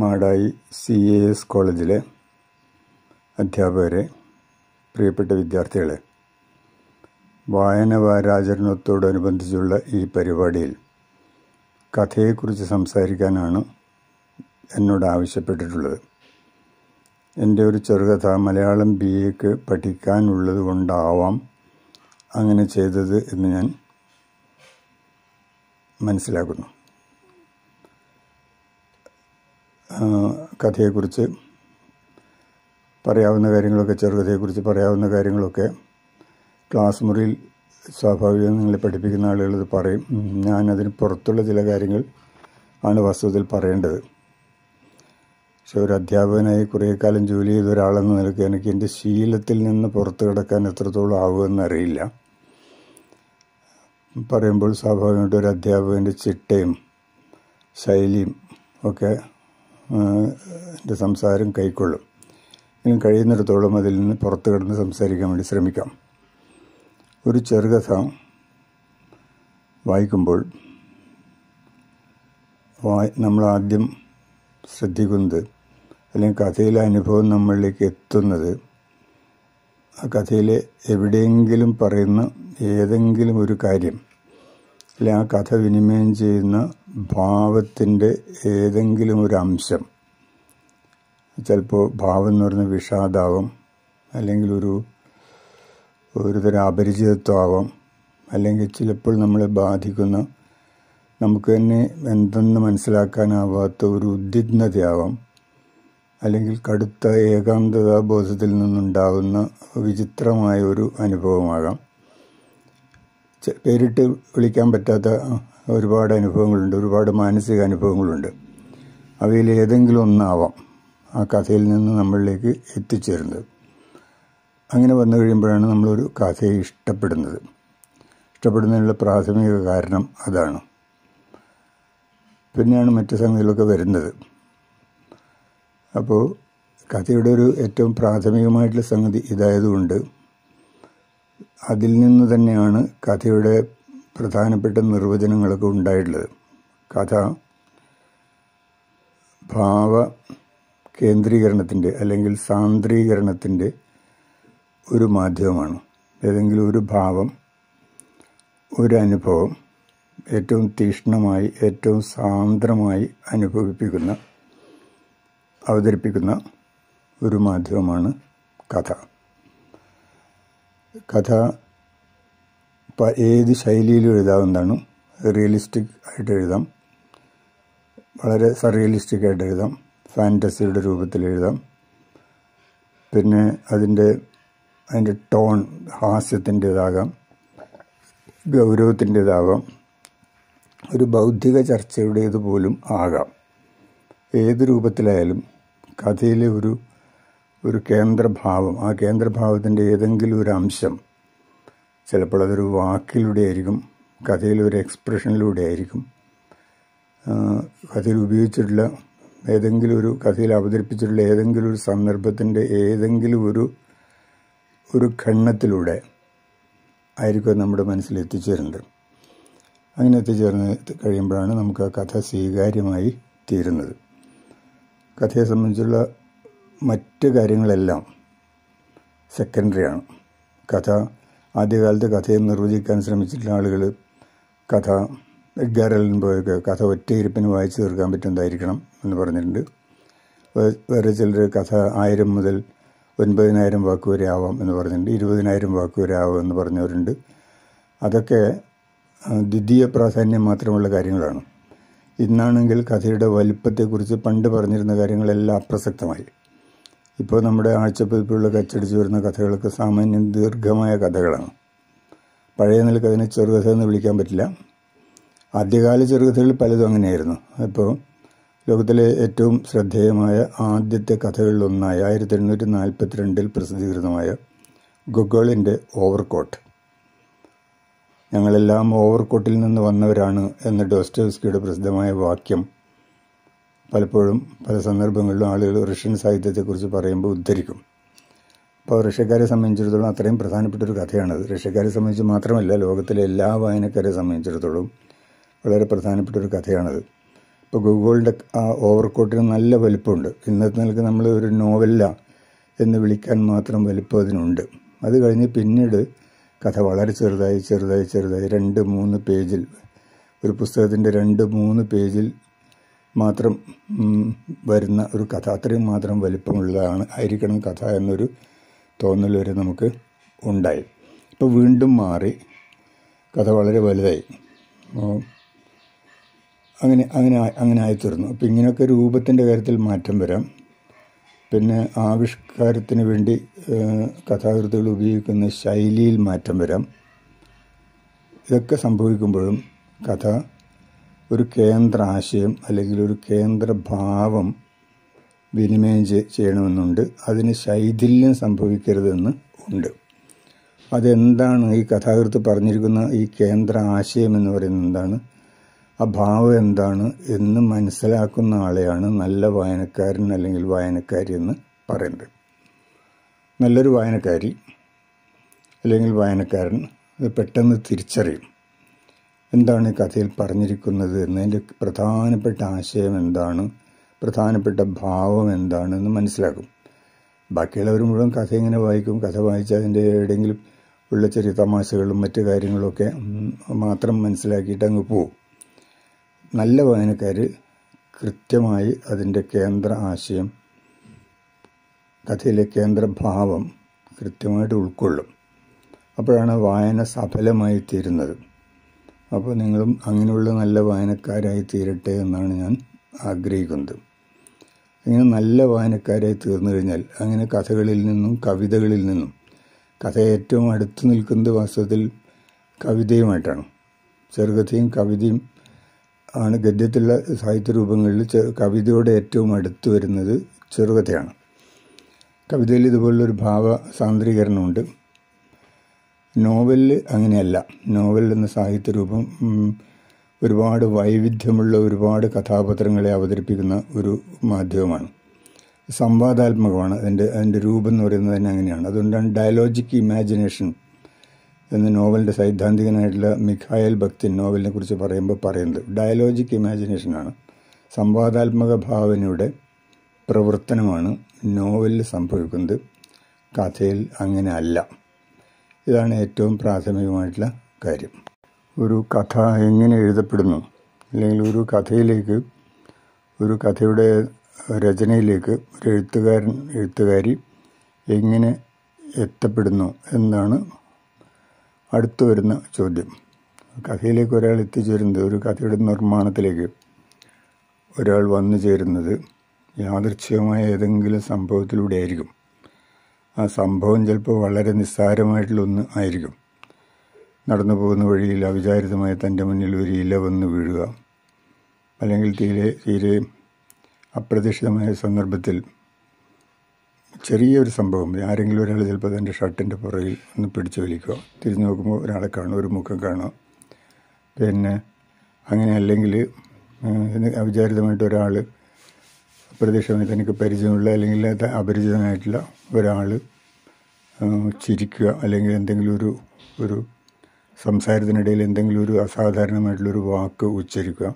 Madayi C A S കോളേജിലെ അധ്യാപകരെ പ്രിയപ്പെട്ട വിദ്യാർത്ഥികളെ വായന വാരാചരണത്തോടനുബന്ധിച്ചുള്ള ഈ പരിപാടിയിൽ കഥയെക്കുറിച്ച് സംസാരിക്കാനാണ് എന്നോട് ആവശ്യപ്പെട്ടിട്ടുള്ളത് എൻ്റെ ഒരു ചെറുകഥ മലയാളം ബി എക്ക് പഠിക്കാനുള്ളത് കൊണ്ടാവാം അങ്ങനെ ചെയ്തത് എന്ന് ഞാൻ മനസ്സിലാക്കുന്നു കഥയെക്കുറിച്ച് പറയാവുന്ന കാര്യങ്ങളൊക്കെ ചെറുകഥയെക്കുറിച്ച് പറയാവുന്ന കാര്യങ്ങളൊക്കെ ക്ലാസ് മുറിയിൽ സ്വാഭാവികം നിങ്ങളെ പഠിപ്പിക്കുന്ന ആളുകളത് പറയും ഞാനതിന് പുറത്തുള്ള ചില കാര്യങ്ങൾ ആണ് വസ്തുതയിൽ പറയേണ്ടത് പക്ഷെ ഒരു അധ്യാപകനായി കുറേ കാലം ജോലി ചെയ്ത ഒരാളെന്ന് നിലയ്ക്ക് എനിക്ക് എൻ്റെ ശീലത്തിൽ നിന്ന് പുറത്ത് കിടക്കാൻ എത്രത്തോളം ആവുമെന്ന് അറിയില്ല പറയുമ്പോൾ സ്വാഭാവികമായിട്ടും ഒരു അധ്യാപകൻ്റെ ചിട്ടയും ശൈലിയും ഒക്കെ സംസാരം കൈക്കൊള്ളും എങ്കിലും കഴിയുന്നിടത്തോളം അതിൽ നിന്ന് പുറത്ത് കിടന്ന് സംസാരിക്കാൻ വേണ്ടി ശ്രമിക്കാം ഒരു ചെറുകഥ വായിക്കുമ്പോൾ നമ്മൾ ആദ്യം ശ്രദ്ധിക്കുന്നത് അല്ലെങ്കിൽ കഥയിലെ അനുഭവം നമ്മളിലേക്ക് എത്തുന്നത് ആ കഥയിലെ എവിടെയെങ്കിലും പറയുന്ന ഏതെങ്കിലും ഒരു കാര്യം അല്ലെങ്കിൽ ആ കഥ വിനിമയം ചെയ്യുന്ന ഭാവത്തിൻ്റെ ഏതെങ്കിലും ഒരു അംശം ചിലപ്പോൾ ഭാവം എന്ന് പറഞ്ഞ വിഷാദാവും അല്ലെങ്കിൽ ഒരു ഒരുതരം അപരിചിതത്വമാവാം അല്ലെങ്കിൽ ചിലപ്പോൾ നമ്മളെ ബാധിക്കുന്ന നമുക്ക് തന്നെ എന്തെന്ന് മനസ്സിലാക്കാനാവാത്ത ഒരു ഉദ്വിഗ്നതയാവാം അല്ലെങ്കിൽ കടുത്ത ബോധത്തിൽ നിന്നുണ്ടാകുന്ന വിചിത്രമായ ഒരു അനുഭവമാകാം പേരിട്ട് വിളിക്കാൻ പറ്റാത്ത ഒരുപാട് അനുഭവങ്ങളുണ്ട് ഒരുപാട് മാനസിക അനുഭവങ്ങളുണ്ട് അവയിൽ ഏതെങ്കിലും ഒന്നാവാം ആ കഥയിൽ നിന്ന് നമ്മളിലേക്ക് എത്തിച്ചേരുന്നത് അങ്ങനെ വന്നു കഴിയുമ്പോഴാണ് നമ്മളൊരു കഥയെ ഇഷ്ടപ്പെടുന്നത് ഇഷ്ടപ്പെടുന്നതിനുള്ള പ്രാഥമിക കാരണം അതാണ് പിന്നെയാണ് മറ്റു സംഗതികളൊക്കെ വരുന്നത് അപ്പോൾ കഥയുടെ ഒരു ഏറ്റവും പ്രാഥമികമായിട്ടുള്ള സംഗതി ഇതായതുകൊണ്ട് അതിൽ നിന്ന് തന്നെയാണ് കഥയുടെ പ്രധാനപ്പെട്ട നിർവചനങ്ങളൊക്കെ ഉണ്ടായിട്ടുള്ളത് കഥ ഭാവ കേന്ദ്രീകരണത്തിൻ്റെ അല്ലെങ്കിൽ സാന്ദ്രീകരണത്തിൻ്റെ ഒരു മാധ്യമമാണ് ഏതെങ്കിലും ഒരു ഭാവം ഒരു അനുഭവം ഏറ്റവും തീക്ഷ്ണമായി ഏറ്റവും സാന്ദ്രമായി അനുഭവിപ്പിക്കുന്ന അവതരിപ്പിക്കുന്ന ഒരു മാധ്യമമാണ് കഥ കഥ അപ്പോൾ ഏത് ശൈലിയിലും എഴുതാവുന്നതാണ് റിയലിസ്റ്റിക് ആയിട്ട് എഴുതാം വളരെ സറിയലിസ്റ്റിക് ആയിട്ട് എഴുതാം ഫാൻറ്റസിയുടെ രൂപത്തിൽ എഴുതാം പിന്നെ അതിൻ്റെ അതിൻ്റെ ടോൺ ഹാസ്യത്തിൻ്റേതാകാം ഗൗരവത്തിൻ്റേതാകാം ഒരു ബൗദ്ധിക ചർച്ചയുടേത് പോലും ആകാം ഏത് രൂപത്തിലായാലും കഥയിലെ ഒരു ഒരു കേന്ദ്രഭാവം ആ കേന്ദ്രഭാവത്തിൻ്റെ ഏതെങ്കിലും ഒരു അംശം ചിലപ്പോൾ അതൊരു വാക്കിലൂടെ ആയിരിക്കും കഥയിലെ ഒരു എക്സ്പ്രഷനിലൂടെ ആയിരിക്കും കഥയിൽ ഉപയോഗിച്ചിട്ടുള്ള ഏതെങ്കിലും ഒരു കഥയിൽ അവതരിപ്പിച്ചിട്ടുള്ള ഏതെങ്കിലും ഒരു സന്ദർഭത്തിൻ്റെ ഏതെങ്കിലും ഒരു ഒരു ഖണ്ണത്തിലൂടെ ആയിരിക്കും നമ്മുടെ മനസ്സിൽ എത്തിച്ചേരുന്നത് അങ്ങനെ എത്തിച്ചേർന്ന് കഴിയുമ്പോഴാണ് നമുക്ക് ആ കഥ സ്വീകാര്യമായി തീരുന്നത് കഥയെ സംബന്ധിച്ചുള്ള മറ്റ് കാര്യങ്ങളെല്ലാം സെക്കൻഡറിയാണ് കഥ ആദ്യകാലത്ത് കഥയെ നിർവചിക്കാൻ ശ്രമിച്ചിട്ടുള്ള ആളുകൾ കഥ എഡ്ഗാർ പോയൊക്കെ കഥ ഒറ്റയിരുപ്പിന് വായിച്ചു തീർക്കാൻ പറ്റുന്നതായിരിക്കണം എന്ന് പറഞ്ഞിട്ടുണ്ട് വേറെ ചിലർ കഥ ആയിരം മുതൽ ഒൻപതിനായിരം വാക്ക് വരെ ആവാം എന്ന് പറഞ്ഞിട്ടുണ്ട് ഇരുപതിനായിരം വാക്ക് വരെ ആവാം എന്ന് പറഞ്ഞവരുണ്ട് അതൊക്കെ ദ്വിതീയ പ്രാധാന്യം മാത്രമുള്ള കാര്യങ്ങളാണ് ഇന്നാണെങ്കിൽ കഥയുടെ വലിപ്പത്തെക്കുറിച്ച് പണ്ട് പറഞ്ഞിരുന്ന കാര്യങ്ങളെല്ലാം അപ്രസക്തമായി ഇപ്പോൾ നമ്മുടെ ആഴ്ചപ്പതിപ്പിലുള്ള കച്ചടിച്ച് വരുന്ന കഥകളൊക്കെ സാമാന്യം ദീർഘമായ കഥകളാണ് പഴയ നിലക്ക് അതിനെ ചെറുകഥ എന്ന് വിളിക്കാൻ പറ്റില്ല ആദ്യകാല ചെറുകഥകളിൽ പലതും അങ്ങനെയായിരുന്നു അപ്പോൾ ലോകത്തിലെ ഏറ്റവും ശ്രദ്ധേയമായ ആദ്യത്തെ കഥകളിലൊന്നായ ആയിരത്തി എണ്ണൂറ്റി നാൽപ്പത്തിരണ്ടിൽ പ്രസിദ്ധീകൃതമായ ഗുഗോളിൻ്റെ ഓവർകോട്ട് ഞങ്ങളെല്ലാം ഓവർകോട്ടിൽ നിന്ന് വന്നവരാണ് എന്ന ഡോസ്റ്റോസ്കിയുടെ പ്രസിദ്ധമായ വാക്യം പലപ്പോഴും പല സന്ദർഭങ്ങളിലും ആളുകൾ റഷ്യൻ സാഹിത്യത്തെക്കുറിച്ച് പറയുമ്പോൾ ഉദ്ധരിക്കും അപ്പോൾ റഷ്യക്കാരെ സംബന്ധിച്ചിടത്തോളം അത്രയും പ്രധാനപ്പെട്ട ഒരു കഥയാണത് റഷ്യക്കാരെ സംബന്ധിച്ച് മാത്രമല്ല ലോകത്തിലെ എല്ലാ വായനക്കാരെ സംബന്ധിച്ചിടത്തോളം വളരെ പ്രധാനപ്പെട്ട ഒരു കഥയാണത് ഇപ്പോൾ ഗൂഗിളിൻ്റെ ആ ഓവർകോട്ടിന് നല്ല വലിപ്പമുണ്ട് ഇന്നത്തെ നിലക്ക് നമ്മൾ ഒരു നോവല്ല എന്ന് വിളിക്കാൻ മാത്രം വലിപ്പം അതിനുണ്ട് അത് കഴിഞ്ഞ് പിന്നീട് കഥ വളരെ ചെറുതായി ചെറുതായി ചെറുതായി രണ്ട് മൂന്ന് പേജിൽ ഒരു പുസ്തകത്തിൻ്റെ രണ്ട് മൂന്ന് പേജിൽ മാത്രം വരുന്ന ഒരു കഥ അത്രയും മാത്രം വലിപ്പമുള്ളതാണ് ആയിരിക്കണം കഥ എന്നൊരു തോന്നൽ വരെ നമുക്ക് ഉണ്ടായി ഇപ്പോൾ വീണ്ടും മാറി കഥ വളരെ വലുതായി അങ്ങനെ അങ്ങനെ അങ്ങനെ ആയിത്തീർന്നു അപ്പോൾ ഇങ്ങനെയൊക്കെ രൂപത്തിൻ്റെ കാര്യത്തിൽ മാറ്റം വരാം പിന്നെ ആവിഷ്കാരത്തിന് വേണ്ടി കഥാകൃത്തുകൾ ഉപയോഗിക്കുന്ന ശൈലിയിൽ മാറ്റം വരാം ഇതൊക്കെ സംഭവിക്കുമ്പോഴും കഥ ഒരു കേന്ദ്ര ആശയം അല്ലെങ്കിൽ ഒരു കേന്ദ്ര ഭാവം വിനിമയം ചെയ്യണമെന്നുണ്ട് അതിന് ശൈഥില്യം സംഭവിക്കരുതെന്ന് ഉണ്ട് അതെന്താണ് ഈ കഥാകൃത്ത് പറഞ്ഞിരിക്കുന്ന ഈ കേന്ദ്ര ആശയം എന്ന് പറയുന്നത് എന്താണ് ആ ഭാവം എന്താണ് എന്ന് മനസ്സിലാക്കുന്ന ആളെയാണ് നല്ല വായനക്കാരൻ അല്ലെങ്കിൽ വായനക്കാരി എന്ന് പറയുന്നത് നല്ലൊരു വായനക്കാരി അല്ലെങ്കിൽ വായനക്കാരൻ പെട്ടെന്ന് തിരിച്ചറിയും എന്താണ് കഥയിൽ പറഞ്ഞിരിക്കുന്നത് എന്നതിൻ്റെ പ്രധാനപ്പെട്ട ആശയം എന്താണ് പ്രധാനപ്പെട്ട ഭാവം എന്താണെന്ന് മനസ്സിലാക്കും ബാക്കിയുള്ളവർ മുഴുവൻ കഥ ഇങ്ങനെ വായിക്കും കഥ വായിച്ച് അതിൻ്റെ എവിടെയെങ്കിലും ഉള്ള ചെറിയ തമാശകളും മറ്റു കാര്യങ്ങളൊക്കെ മാത്രം മനസ്സിലാക്കിയിട്ട് അങ്ങ് പോവും നല്ല വായനക്കാർ കൃത്യമായി അതിൻ്റെ കേന്ദ്ര ആശയം കഥയിലെ കേന്ദ്രഭാവം കൃത്യമായിട്ട് ഉൾക്കൊള്ളും അപ്പോഴാണ് വായന സഫലമായി തീരുന്നത് അപ്പോൾ നിങ്ങളും അങ്ങനെയുള്ള നല്ല വായനക്കാരായി തീരട്ടെ എന്നാണ് ഞാൻ ആഗ്രഹിക്കുന്നത് ഇങ്ങനെ നല്ല വായനക്കാരായി തീർന്നു കഴിഞ്ഞാൽ അങ്ങനെ കഥകളിൽ നിന്നും കവിതകളിൽ നിന്നും കഥ ഏറ്റവും അടുത്ത് നിൽക്കുന്നത് വാസ്തവത്തിൽ കവിതയുമായിട്ടാണ് ചെറുകഥയും കവിതയും ആണ് ഗദ്യത്തിലുള്ള സാഹിത്യ രൂപങ്ങളിൽ കവിതയോടെ ഏറ്റവും അടുത്ത് വരുന്നത് ചെറുകഥയാണ് കവിതയിൽ ഇതുപോലുള്ളൊരു ഭാവ സാന്ദ്രീകരണമുണ്ട് നോവലിൽ അങ്ങനെയല്ല നോവൽ എന്ന സാഹിത്യരൂപം ഒരുപാട് വൈവിധ്യമുള്ള ഒരുപാട് കഥാപാത്രങ്ങളെ അവതരിപ്പിക്കുന്ന ഒരു മാധ്യമമാണ് സംവാദാത്മകമാണ് അതിൻ്റെ അതിൻ്റെ രൂപം എന്ന് പറയുന്നത് തന്നെ അങ്ങനെയാണ് അതുകൊണ്ടാണ് ഡയലോജിക് ഇമാജിനേഷൻ എന്ന നോവലിൻ്റെ സൈദ്ധാന്തികനായിട്ടുള്ള മിഖായൽ ഭക്തി നോവലിനെ കുറിച്ച് പറയുമ്പോൾ പറയുന്നത് ഡയലോജിക് ഇമാജിനേഷനാണ് സംവാദാത്മക ഭാവനയുടെ പ്രവർത്തനമാണ് നോവലിൽ സംഭവിക്കുന്നത് കഥയിൽ അങ്ങനെ അല്ല ഇതാണ് ഏറ്റവും പ്രാഥമികമായിട്ടുള്ള കാര്യം ഒരു കഥ എങ്ങനെ എഴുതപ്പെടുന്നു അല്ലെങ്കിൽ ഒരു കഥയിലേക്ക് ഒരു കഥയുടെ രചനയിലേക്ക് ഒരു എഴുത്തുകാരൻ എഴുത്തുകാരി എങ്ങനെ എത്തപ്പെടുന്നു എന്നാണ് അടുത്തു വരുന്ന ചോദ്യം കഥയിലേക്ക് ഒരാൾ എത്തിച്ചേരുന്നത് ഒരു കഥയുടെ നിർമ്മാണത്തിലേക്ക് ഒരാൾ വന്നു ചേരുന്നത് യാദൃച്ഛികമായ ഏതെങ്കിലും സംഭവത്തിലൂടെ ആയിരിക്കും ആ സംഭവം ചിലപ്പോൾ വളരെ നിസ്സാരമായിട്ടുള്ളൊന്ന് ആയിരിക്കും നടന്നു പോകുന്ന വഴിയിൽ അവിചാരിതമായ തൻ്റെ മുന്നിൽ ഒരു ഇല വന്ന് വീഴുക അല്ലെങ്കിൽ തീരെ തീരെ അപ്രതീക്ഷിതമായ സന്ദർഭത്തിൽ ചെറിയൊരു സംഭവം ആരെങ്കിലും ഒരാൾ ചിലപ്പോൾ തൻ്റെ ഷർട്ടിൻ്റെ പുറകിൽ ഒന്ന് പിടിച്ചു വലിക്കുക തിരിഞ്ഞു നോക്കുമ്പോൾ ഒരാളെ കാണും ഒരു മുഖം കാണുക പിന്നെ അങ്ങനെ അല്ലെങ്കിൽ അവിചാരിതമായിട്ട് ഒരാൾ പ്രതീക്ഷ തനിക്ക് പരിചയമുള്ള അല്ലെങ്കിൽ അപരിചിതനായിട്ടുള്ള ഒരാൾ ചിരിക്കുക അല്ലെങ്കിൽ എന്തെങ്കിലും ഒരു ഒരു സംസാരത്തിനിടയിൽ എന്തെങ്കിലും ഒരു അസാധാരണമായിട്ടുള്ളൊരു വാക്ക് ഉച്ചരിക്കുക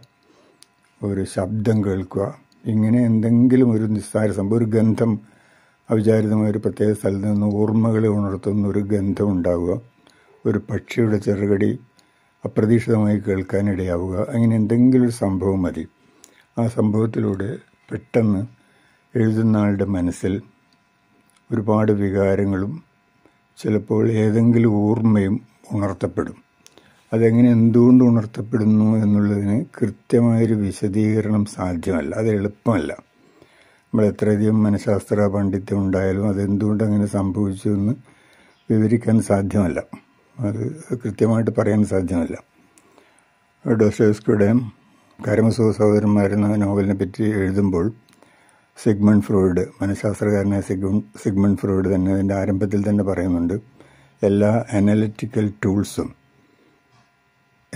ഒരു ശബ്ദം കേൾക്കുക ഇങ്ങനെ എന്തെങ്കിലും ഒരു നിസ്സാര സംഭവം ഒരു ഗന്ധം അവിചാരിതമായ ഒരു പ്രത്യേക സ്ഥലത്ത് നിന്ന് ഓർമ്മകളെ ഉണർത്തുന്ന ഒരു ഗന്ധം ഉണ്ടാവുക ഒരു പക്ഷിയുടെ ചെറുകടി അപ്രതീക്ഷിതമായി കേൾക്കാനിടയാവുക അങ്ങനെ എന്തെങ്കിലും ഒരു സംഭവം മതി ആ സംഭവത്തിലൂടെ പെട്ടെന്ന് ആളുടെ മനസ്സിൽ ഒരുപാട് വികാരങ്ങളും ചിലപ്പോൾ ഏതെങ്കിലും ഓർമ്മയും ഉണർത്തപ്പെടും അതെങ്ങനെ എന്തുകൊണ്ട് ഉണർത്തപ്പെടുന്നു എന്നുള്ളതിന് കൃത്യമായൊരു വിശദീകരണം സാധ്യമല്ല അത് എളുപ്പമല്ല നമ്മൾ എത്രയധികം മനഃശാസ്ത്ര പാണ്ഡിത്യം ഉണ്ടായാലും അതെന്തുകൊണ്ട് അങ്ങനെ സംഭവിച്ചു എന്ന് വിവരിക്കാൻ സാധ്യമല്ല അത് കൃത്യമായിട്ട് പറയാൻ സാധ്യമല്ല ഡോസ്റ്റോസ്കിയുടെയും കാരമസോ സഹോദരന്മാരെന്ന നോവലിനെ പറ്റി എഴുതുമ്പോൾ സിഗ്മൺ ഫ്രോയിഡ് മനഃശാസ്ത്രകാരനായ സിഗ്മൺ ഫ്രോയിഡ് തന്നെ അതിൻ്റെ ആരംഭത്തിൽ തന്നെ പറയുന്നുണ്ട് എല്ലാ അനലിറ്റിക്കൽ ടൂൾസും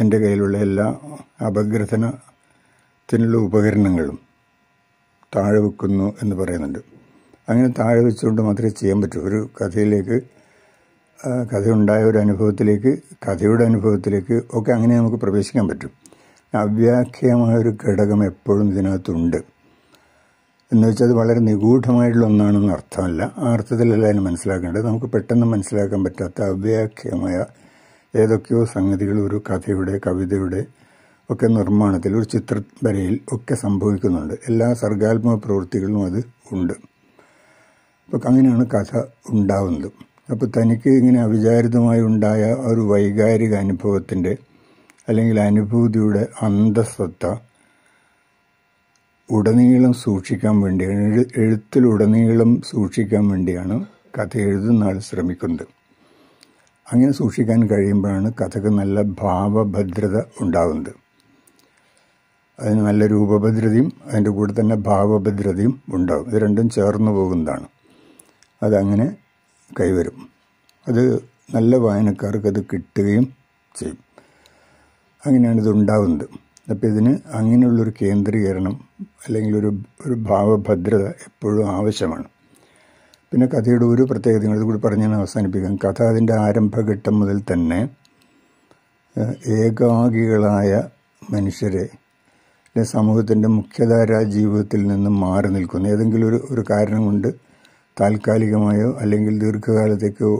എൻ്റെ കയ്യിലുള്ള എല്ലാ അപഗ്രഥനത്തിനുള്ള ഉപകരണങ്ങളും താഴെ വെക്കുന്നു എന്ന് പറയുന്നുണ്ട് അങ്ങനെ താഴെ വെച്ചുകൊണ്ട് മാത്രമേ ചെയ്യാൻ പറ്റൂ ഒരു കഥയിലേക്ക് കഥയുണ്ടായ ഒരു അനുഭവത്തിലേക്ക് കഥയുടെ അനുഭവത്തിലേക്ക് ഒക്കെ അങ്ങനെ നമുക്ക് പ്രവേശിക്കാൻ പറ്റും അവ്യാഖ്യമായ ഒരു ഘടകം എപ്പോഴും ഇതിനകത്തുണ്ട് എന്ന് വെച്ചാൽ അത് വളരെ നിഗൂഢമായിട്ടുള്ള ഒന്നാണെന്ന് അർത്ഥമല്ല ആ അർത്ഥത്തിലല്ല അതിന് മനസ്സിലാക്കേണ്ടത് നമുക്ക് പെട്ടെന്ന് മനസ്സിലാക്കാൻ പറ്റാത്ത അവ്യാഖ്യമായ ഏതൊക്കെയോ സംഗതികൾ ഒരു കഥയുടെ കവിതയുടെ ഒക്കെ നിർമ്മാണത്തിൽ ഒരു ചിത്രവരയിൽ ഒക്കെ സംഭവിക്കുന്നുണ്ട് എല്ലാ സർഗാത്മക പ്രവൃത്തികളിലും അത് ഉണ്ട് അപ്പോൾ അങ്ങനെയാണ് കഥ ഉണ്ടാവുന്നത് അപ്പോൾ തനിക്ക് ഇങ്ങനെ അവിചാരിതമായി ഉണ്ടായ ഒരു വൈകാരിക അനുഭവത്തിൻ്റെ അല്ലെങ്കിൽ അനുഭൂതിയുടെ അന്തസത്ത ഉടനീളം സൂക്ഷിക്കാൻ വേണ്ടിയാണ് എഴുത്തിൽ ഉടനീളം സൂക്ഷിക്കാൻ വേണ്ടിയാണ് കഥ എഴുതുന്ന ആൾ ശ്രമിക്കുന്നത് അങ്ങനെ സൂക്ഷിക്കാൻ കഴിയുമ്പോഴാണ് കഥക്ക് നല്ല ഭാവഭദ്രത ഉണ്ടാകുന്നത് അതിന് നല്ല രൂപഭദ്രതയും അതിൻ്റെ കൂടെ തന്നെ ഭാവഭദ്രതയും ഉണ്ടാകും ഇത് രണ്ടും ചേർന്ന് പോകുന്നതാണ് അതങ്ങനെ കൈവരും അത് നല്ല വായനക്കാർക്ക് അത് കിട്ടുകയും ചെയ്യും അങ്ങനെയാണ് ഇത് അപ്പോൾ ഇതിന് അങ്ങനെയുള്ളൊരു കേന്ദ്രീകരണം അല്ലെങ്കിൽ ഒരു ഒരു ഭാവഭദ്രത എപ്പോഴും ആവശ്യമാണ് പിന്നെ കഥയുടെ ഒരു പ്രത്യേകത കൂടി പറഞ്ഞ് ഞാൻ അവസാനിപ്പിക്കാം കഥ അതിൻ്റെ ആരംഭഘട്ടം മുതൽ തന്നെ ഏകാഗികളായ മനുഷ്യരെ സമൂഹത്തിൻ്റെ മുഖ്യധാര ജീവിതത്തിൽ നിന്നും മാറി നിൽക്കുന്ന ഏതെങ്കിലും ഒരു ഒരു കാരണം കൊണ്ട് താൽക്കാലികമായോ അല്ലെങ്കിൽ ദീർഘകാലത്തേക്കോ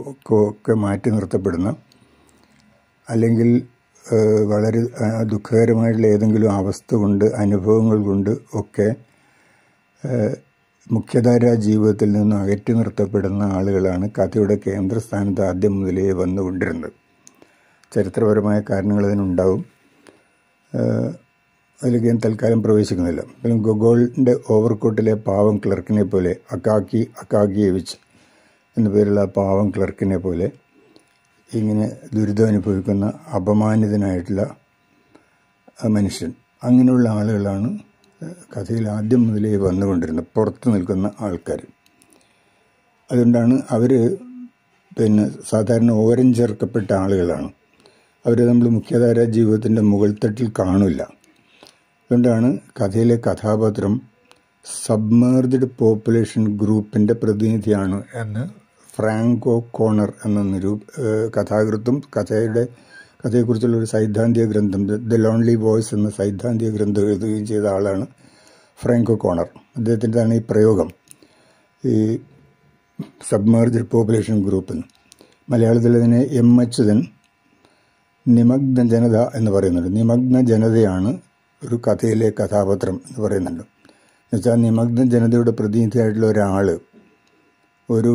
ഒക്കെ മാറ്റി നിർത്തപ്പെടുന്ന അല്ലെങ്കിൽ വളരെ ദുഃഖകരമായിട്ടുള്ള ഏതെങ്കിലും അവസ്ഥ കൊണ്ട് അനുഭവങ്ങൾ കൊണ്ട് ഒക്കെ മുഖ്യധാരാ ജീവിതത്തിൽ നിന്ന് അകറ്റി നിർത്തപ്പെടുന്ന ആളുകളാണ് കഥയുടെ കേന്ദ്രസ്ഥാനത്ത് ആദ്യം മുതലേ വന്നുകൊണ്ടിരുന്നത് ചരിത്രപരമായ കാരണങ്ങൾ അതിനുണ്ടാവും അതിലേക്ക് ഞാൻ തൽക്കാലം പ്രവേശിക്കുന്നില്ല എങ്കിലും ഗൊഗോളിൻ്റെ ഓവർകോട്ടിലെ പാവം ക്ലർക്കിനെ പോലെ അക്കാക്കി അക്കാക്കിയെവിച്ച് എന്ന പേരുള്ള പാവം ക്ലർക്കിനെ പോലെ ഇങ്ങനെ ദുരിതമനുഭവിക്കുന്ന അപമാനിതനായിട്ടുള്ള മനുഷ്യൻ അങ്ങനെയുള്ള ആളുകളാണ് കഥയിൽ ആദ്യം മുതലേ വന്നുകൊണ്ടിരുന്നത് പുറത്ത് നിൽക്കുന്ന ആൾക്കാർ അതുകൊണ്ടാണ് അവർ പിന്നെ സാധാരണ ഓരം ചേർക്കപ്പെട്ട ആളുകളാണ് അവരെ നമ്മൾ മുഖ്യധാര ജീവിതത്തിൻ്റെ മുകൾത്തട്ടിൽ കാണില്ല അതുകൊണ്ടാണ് കഥയിലെ കഥാപാത്രം സബ്മേർജ്ഡ് പോപ്പുലേഷൻ ഗ്രൂപ്പിൻ്റെ പ്രതിനിധിയാണ് എന്ന് ഫ്രാങ്കോ കോണർ എന്ന നിരൂ കഥാകൃത്തും കഥയുടെ കഥയെക്കുറിച്ചുള്ള ഒരു സൈദ്ധാന്തിക ഗ്രന്ഥം ദ ലോൺലി ബോയ്സ് എന്ന സൈദ്ധാന്തിക ഗ്രന്ഥം എഴുതുകയും ചെയ്ത ആളാണ് ഫ്രാങ്കോ കോണർ അദ്ദേഹത്തിൻ്റെതാണ് ഈ പ്രയോഗം ഈ സബ്മേർജ് പോപ്പുലേഷൻ ഗ്രൂപ്പ് മലയാളത്തിൽ അതിനെ എം അച്യുതൻ നിമഗ്ന ജനത എന്ന് പറയുന്നുണ്ട് നിമഗ്ന ജനതയാണ് ഒരു കഥയിലെ കഥാപാത്രം എന്ന് പറയുന്നുണ്ട് എന്നുവെച്ചാൽ നിമഗ്ന ജനതയുടെ പ്രതിനിധിയായിട്ടുള്ള ഒരാൾ ഒരു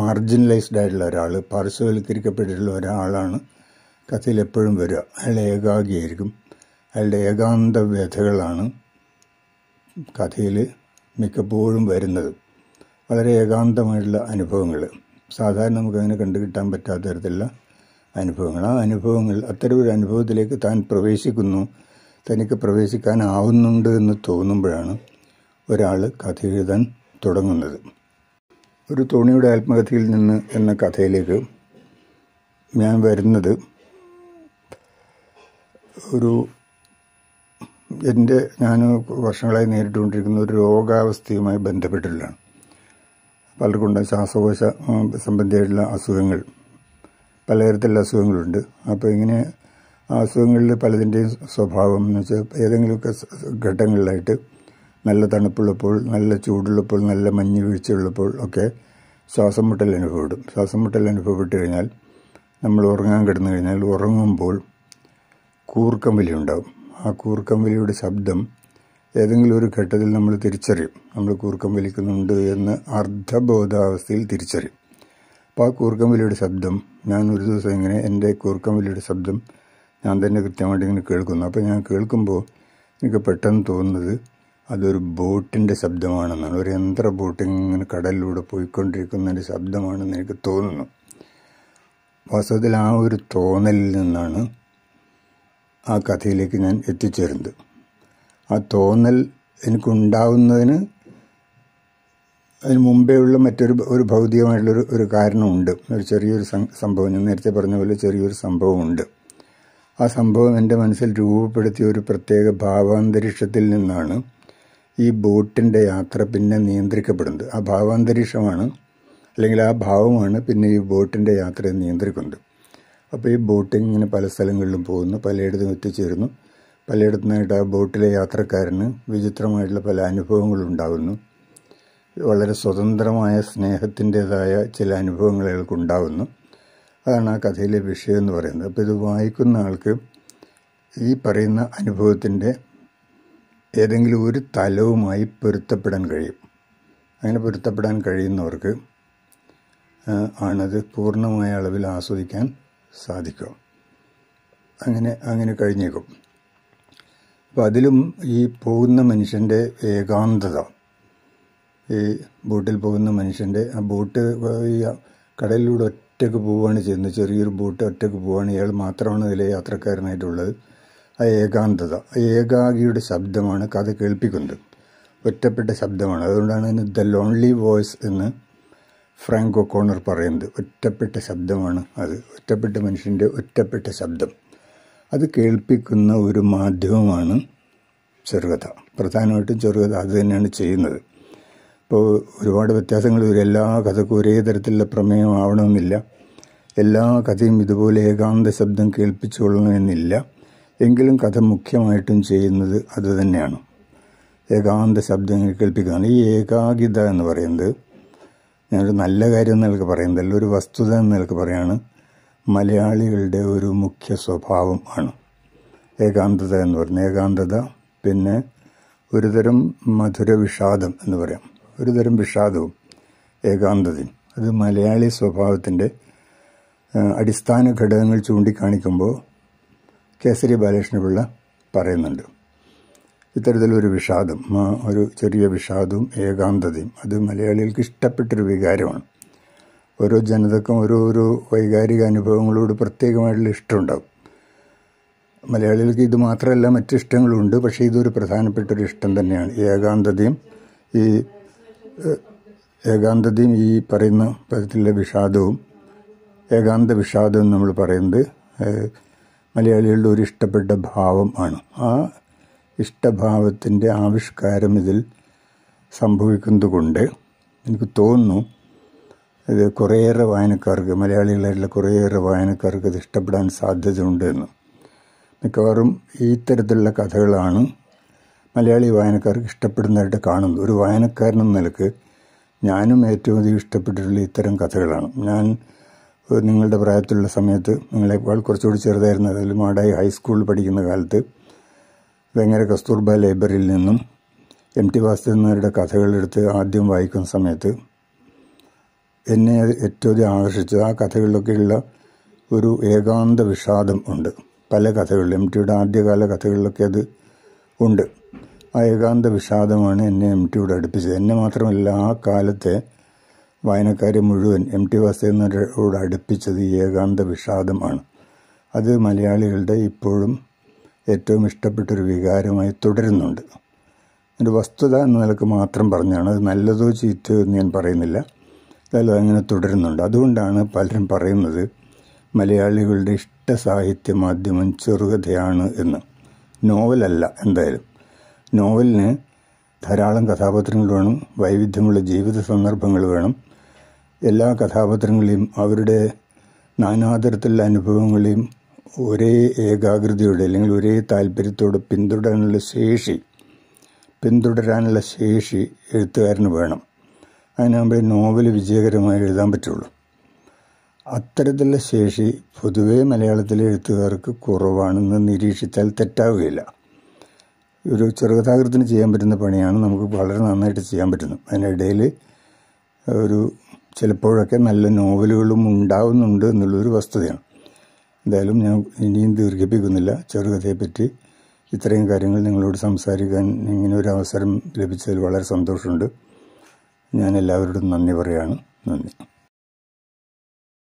മാർജിനലൈസ്ഡ് ആയിട്ടുള്ള ഒരാൾ പാർശ്വവൽക്കരിക്കപ്പെട്ടിട്ടുള്ള ഒരാളാണ് കഥയിൽ എപ്പോഴും വരിക അയാൾ ഏകാഗിയായിരിക്കും അയാളുടെ ഏകാന്ത വ്യഥകളാണ് കഥയിൽ മിക്കപ്പോഴും വരുന്നത് വളരെ ഏകാന്തമായിട്ടുള്ള അനുഭവങ്ങൾ സാധാരണ നമുക്കങ്ങനെ കണ്ടു കിട്ടാൻ പറ്റാത്ത തരത്തിലുള്ള അനുഭവങ്ങൾ ആ അനുഭവങ്ങൾ അത്തരമൊരു അനുഭവത്തിലേക്ക് താൻ പ്രവേശിക്കുന്നു തനിക്ക് പ്രവേശിക്കാനാവുന്നുണ്ട് എന്ന് തോന്നുമ്പോഴാണ് ഒരാൾ കഥ എഴുതാൻ തുടങ്ങുന്നത് ഒരു തോണിയുടെ ആത്മഗതിയിൽ നിന്ന് എന്ന കഥയിലേക്ക് ഞാൻ വരുന്നത് ഒരു എൻ്റെ ഞാൻ വർഷങ്ങളായി നേരിട്ടുകൊണ്ടിരിക്കുന്ന ഒരു രോഗാവസ്ഥയുമായി ബന്ധപ്പെട്ടിട്ടുള്ളതാണ് പലർക്കുണ്ട് ശ്വാസകോശ സംബന്ധിയായിട്ടുള്ള അസുഖങ്ങൾ പലതരത്തിലുള്ള അസുഖങ്ങളുണ്ട് അപ്പോൾ ഇങ്ങനെ ആ അസുഖങ്ങളിൽ പലതിൻ്റെയും സ്വഭാവം എന്ന് വെച്ചാൽ ഏതെങ്കിലുമൊക്കെ ഘട്ടങ്ങളിലായിട്ട് നല്ല തണുപ്പുള്ളപ്പോൾ നല്ല ചൂടുള്ളപ്പോൾ നല്ല മഞ്ഞ് വീഴ്ചയുള്ളപ്പോൾ ഒക്കെ ശ്വാസം മുട്ടൽ അനുഭവപ്പെടും ശ്വാസം മുട്ടൽ അനുഭവപ്പെട്ട് കഴിഞ്ഞാൽ നമ്മൾ ഉറങ്ങാൻ കിടന്നു കഴിഞ്ഞാൽ ഉറങ്ങുമ്പോൾ കൂർക്കമ്പലി ഉണ്ടാകും ആ കൂർക്കമ്പലിയുടെ ശബ്ദം ഏതെങ്കിലും ഒരു ഘട്ടത്തിൽ നമ്മൾ തിരിച്ചറിയും നമ്മൾ കൂർക്കം വലിക്കുന്നുണ്ട് എന്ന് അർദ്ധബോധാവസ്ഥയിൽ തിരിച്ചറിയും അപ്പോൾ ആ കൂർക്കം വലിയുടെ ശബ്ദം ഞാൻ ഒരു ദിവസം ഇങ്ങനെ എൻ്റെ കൂർക്കം വലിയുടെ ശബ്ദം ഞാൻ തന്നെ കൃത്യമായിട്ട് ഇങ്ങനെ കേൾക്കുന്നു അപ്പോൾ ഞാൻ കേൾക്കുമ്പോൾ എനിക്ക് പെട്ടെന്ന് തോന്നുന്നത് അതൊരു ബോട്ടിൻ്റെ ശബ്ദമാണെന്നാണ് ഒരു യന്ത്ര ബോട്ട് ഇങ്ങനെ കടലിലൂടെ പോയിക്കൊണ്ടിരിക്കുന്നതിൻ്റെ ശബ്ദമാണെന്ന് എനിക്ക് തോന്നുന്നു വാസ്തവത്തിൽ ആ ഒരു തോന്നലിൽ നിന്നാണ് ആ കഥയിലേക്ക് ഞാൻ എത്തിച്ചേരുന്നത് ആ തോന്നൽ എനിക്കുണ്ടാവുന്നതിന് അതിന് മുമ്പേ ഉള്ള മറ്റൊരു ഒരു ഭൗതികമായിട്ടുള്ളൊരു ഒരു കാരണമുണ്ട് ഒരു ചെറിയൊരു സംഭവം ഞാൻ നേരത്തെ പറഞ്ഞ പോലെ ചെറിയൊരു സംഭവമുണ്ട് ആ സംഭവം എൻ്റെ മനസ്സിൽ രൂപപ്പെടുത്തിയ ഒരു പ്രത്യേക ഭാവാന്തരീക്ഷത്തിൽ നിന്നാണ് ഈ ബോട്ടിൻ്റെ യാത്ര പിന്നെ നിയന്ത്രിക്കപ്പെടുന്നത് ആ ഭാവാന്തരീക്ഷമാണ് അല്ലെങ്കിൽ ആ ഭാവമാണ് പിന്നെ ഈ ബോട്ടിൻ്റെ യാത്രയെ നിയന്ത്രിക്കുന്നത് അപ്പോൾ ഈ ബോട്ടിങ് ഇങ്ങനെ പല സ്ഥലങ്ങളിലും പോകുന്നു പലയിടത്തും എത്തിച്ചേരുന്നു പലയിടത്തുനിന്നായിട്ട് ആ ബോട്ടിലെ യാത്രക്കാരന് വിചിത്രമായിട്ടുള്ള പല അനുഭവങ്ങളും ഉണ്ടാകുന്നു വളരെ സ്വതന്ത്രമായ സ്നേഹത്തിൻ്റേതായ ചില അനുഭവങ്ങൾ അയാൾക്കുണ്ടാകുന്നു അതാണ് ആ കഥയിലെ വിഷയം എന്ന് പറയുന്നത് അപ്പോൾ ഇത് വായിക്കുന്ന ആൾക്ക് ഈ പറയുന്ന അനുഭവത്തിൻ്റെ ഏതെങ്കിലും ഒരു തലവുമായി പൊരുത്തപ്പെടാൻ കഴിയും അങ്ങനെ പൊരുത്തപ്പെടാൻ കഴിയുന്നവർക്ക് ആണത് പൂർണ്ണമായ അളവിൽ ആസ്വദിക്കാൻ സാധിക്കും അങ്ങനെ അങ്ങനെ കഴിഞ്ഞേക്കും അപ്പം അതിലും ഈ പോകുന്ന മനുഷ്യൻ്റെ ഏകാന്തത ഈ ബോട്ടിൽ പോകുന്ന മനുഷ്യൻ്റെ ആ ബോട്ട് ഈ കടലിലൂടെ ഒറ്റയ്ക്ക് പോവുകയാണ് ചെയ്യുന്നത് ചെറിയൊരു ബോട്ട് ഒറ്റയ്ക്ക് പോവുകയാണ് ഇയാൾ മാത്രമാണ് അതിലെ യാത്രക്കാരനായിട്ടുള്ളത് ആ ഏകാന്തത ഏകാഗിയുടെ ശബ്ദമാണ് കഥ കേൾപ്പിക്കുന്നത് ഒറ്റപ്പെട്ട ശബ്ദമാണ് അതുകൊണ്ടാണ് അതിന് ദ ലോൺലി വോയിസ് എന്ന് ഫ്രാങ്കോ കോണർ പറയുന്നത് ഒറ്റപ്പെട്ട ശബ്ദമാണ് അത് ഒറ്റപ്പെട്ട മനുഷ്യൻ്റെ ഒറ്റപ്പെട്ട ശബ്ദം അത് കേൾപ്പിക്കുന്ന ഒരു മാധ്യമമാണ് ചെറുകഥ പ്രധാനമായിട്ടും ചെറുകഥ അത് തന്നെയാണ് ചെയ്യുന്നത് ഇപ്പോൾ ഒരുപാട് വ്യത്യാസങ്ങൾ വരും എല്ലാ കഥക്കും ഒരേ തരത്തിലുള്ള പ്രമേയം എല്ലാ കഥയും ഇതുപോലെ ഏകാന്ത ശബ്ദം കേൾപ്പിച്ചുകൊള്ളണമെന്നില്ല എന്നില്ല എങ്കിലും കഥ മുഖ്യമായിട്ടും ചെയ്യുന്നത് അതുതന്നെയാണ് ഏകാന്ത ശബ്ദങ്ങൾ കേൾപ്പിക്കുകയാണ് ഈ ഏകാഗ്രത എന്ന് പറയുന്നത് ഞാനൊരു നല്ല കാര്യം എന്ന് പറയുന്നതല്ല ഒരു വസ്തുത എന്ന് നിലക്ക് പറയാണ് മലയാളികളുടെ ഒരു മുഖ്യ സ്വഭാവം ആണ് ഏകാന്തത എന്ന് പറയുന്നത് ഏകാന്തത പിന്നെ ഒരുതരം മധുര വിഷാദം എന്ന് പറയാം ഒരുതരം വിഷാദവും ഏകാന്തതയും അത് മലയാളി സ്വഭാവത്തിൻ്റെ അടിസ്ഥാന ഘടകങ്ങൾ ചൂണ്ടിക്കാണിക്കുമ്പോൾ കേസരി ബാലകൃഷ്ണപിള്ള പറയുന്നുണ്ട് ഇത്തരത്തിലൊരു വിഷാദം ഒരു ചെറിയ വിഷാദവും ഏകാന്തതയും അത് മലയാളികൾക്ക് ഇഷ്ടപ്പെട്ടൊരു വികാരമാണ് ഓരോ ജനതക്കും ഓരോരോ വൈകാരിക അനുഭവങ്ങളോട് പ്രത്യേകമായിട്ടുള്ള ഇഷ്ടമുണ്ടാകും മലയാളികൾക്ക് ഇത് മാത്രമല്ല മറ്റു ഉണ്ട് പക്ഷേ ഇതൊരു പ്രധാനപ്പെട്ടൊരു ഇഷ്ടം തന്നെയാണ് ഏകാന്തതയും ഈ ഏകാന്തതയും ഈ പറയുന്ന തരത്തിലുള്ള വിഷാദവും ഏകാന്ത വിഷാദം നമ്മൾ പറയുന്നത് മലയാളികളുടെ ഒരു ഇഷ്ടപ്പെട്ട ഭാവം ആണ് ആ ഇഷ്ടഭാവത്തിൻ്റെ ആവിഷ്കാരം ഇതിൽ സംഭവിക്കുന്നതുകൊണ്ട് എനിക്ക് തോന്നുന്നു ഇത് കുറേയേറെ വായനക്കാർക്ക് മലയാളികളായിട്ടുള്ള കുറേയേറെ വായനക്കാർക്ക് ഇത് ഇഷ്ടപ്പെടാൻ സാധ്യതയുണ്ട് എന്ന് മിക്കവാറും ഈ തരത്തിലുള്ള കഥകളാണ് മലയാളി വായനക്കാർക്ക് ഇഷ്ടപ്പെടുന്നതായിട്ട് കാണുന്നത് ഒരു എന്ന നിലക്ക് ഞാനും ഏറ്റവും അധികം ഇഷ്ടപ്പെട്ടിട്ടുള്ള ഇത്തരം കഥകളാണ് ഞാൻ നിങ്ങളുടെ പ്രായത്തിലുള്ള സമയത്ത് നിങ്ങളെക്കാൾ കുറച്ചുകൂടി ചെറുതായിരുന്നു അതിൽ മാടായി ഹൈസ്കൂളിൽ പഠിക്കുന്ന കാലത്ത് വെങ്ങര കസ്തൂർബ ലൈബ്രറിയിൽ നിന്നും എം ടി വാസുദേവന്മാരുടെ കഥകളെടുത്ത് ആദ്യം വായിക്കുന്ന സമയത്ത് എന്നെ ഏറ്റവും ആകർഷിച്ചത് ആ കഥകളിലൊക്കെയുള്ള ഒരു ഏകാന്ത വിഷാദം ഉണ്ട് പല കഥകളിലും എം ടിയുടെ ആദ്യകാല കഥകളിലൊക്കെ അത് ഉണ്ട് ആ ഏകാന്ത വിഷാദമാണ് എന്നെ എം ടിയോട് അടുപ്പിച്ചത് എന്നെ മാത്രമല്ല ആ കാലത്തെ വായനക്കാരെ മുഴുവൻ എം ടി വാസുദേവനോട് അടുപ്പിച്ചത് ഏകാന്ത വിഷാദമാണ് അത് മലയാളികളുടെ ഇപ്പോഴും ഏറ്റവും ഇഷ്ടപ്പെട്ടൊരു വികാരമായി തുടരുന്നുണ്ട് എൻ്റെ വസ്തുത എന്ന നിലക്ക് മാത്രം പറഞ്ഞാണ് അത് നല്ലതോ ചീത്തയോ എന്ന് ഞാൻ പറയുന്നില്ല എന്തായാലും അങ്ങനെ തുടരുന്നുണ്ട് അതുകൊണ്ടാണ് പലരും പറയുന്നത് മലയാളികളുടെ ഇഷ്ട സാഹിത്യ മാധ്യമം ചെറുകഥയാണ് എന്ന് നോവലല്ല എന്തായാലും നോവലിന് ധാരാളം കഥാപാത്രങ്ങൾ വേണം വൈവിധ്യമുള്ള ജീവിത സന്ദർഭങ്ങൾ വേണം എല്ലാ കഥാപാത്രങ്ങളെയും അവരുടെ നാനാതരത്തിലുള്ള അനുഭവങ്ങളെയും ഒരേ ഏകാഗ്രതയോടെ അല്ലെങ്കിൽ ഒരേ താല്പര്യത്തോടെ പിന്തുടരാനുള്ള ശേഷി പിന്തുടരാനുള്ള ശേഷി എഴുത്തുകാരന് വേണം അതിനാകുമ്പോൾ നോവൽ വിജയകരമായി എഴുതാൻ പറ്റുള്ളൂ അത്തരത്തിലുള്ള ശേഷി പൊതുവേ മലയാളത്തിലെ എഴുത്തുകാർക്ക് കുറവാണെന്ന് നിരീക്ഷിച്ചാൽ തെറ്റാവുകയില്ല ഒരു ചെറുകഥാകൃത്തിന് ചെയ്യാൻ പറ്റുന്ന പണിയാണ് നമുക്ക് വളരെ നന്നായിട്ട് ചെയ്യാൻ പറ്റുന്നത് അതിനിടയിൽ ഒരു ചിലപ്പോഴൊക്കെ നല്ല നോവലുകളും ഉണ്ടാവുന്നുണ്ട് എന്നുള്ളൊരു വസ്തുതയാണ് എന്തായാലും ഞാൻ ഇനിയും ദീർഘിപ്പിക്കുന്നില്ല ചെറുകഥയെപ്പറ്റി ഇത്രയും കാര്യങ്ങൾ നിങ്ങളോട് സംസാരിക്കാൻ ഇങ്ങനെ ഒരു അവസരം ലഭിച്ചതിൽ വളരെ സന്തോഷമുണ്ട് ഞാൻ എല്ലാവരോടും നന്ദി പറയുകയാണ് നന്ദി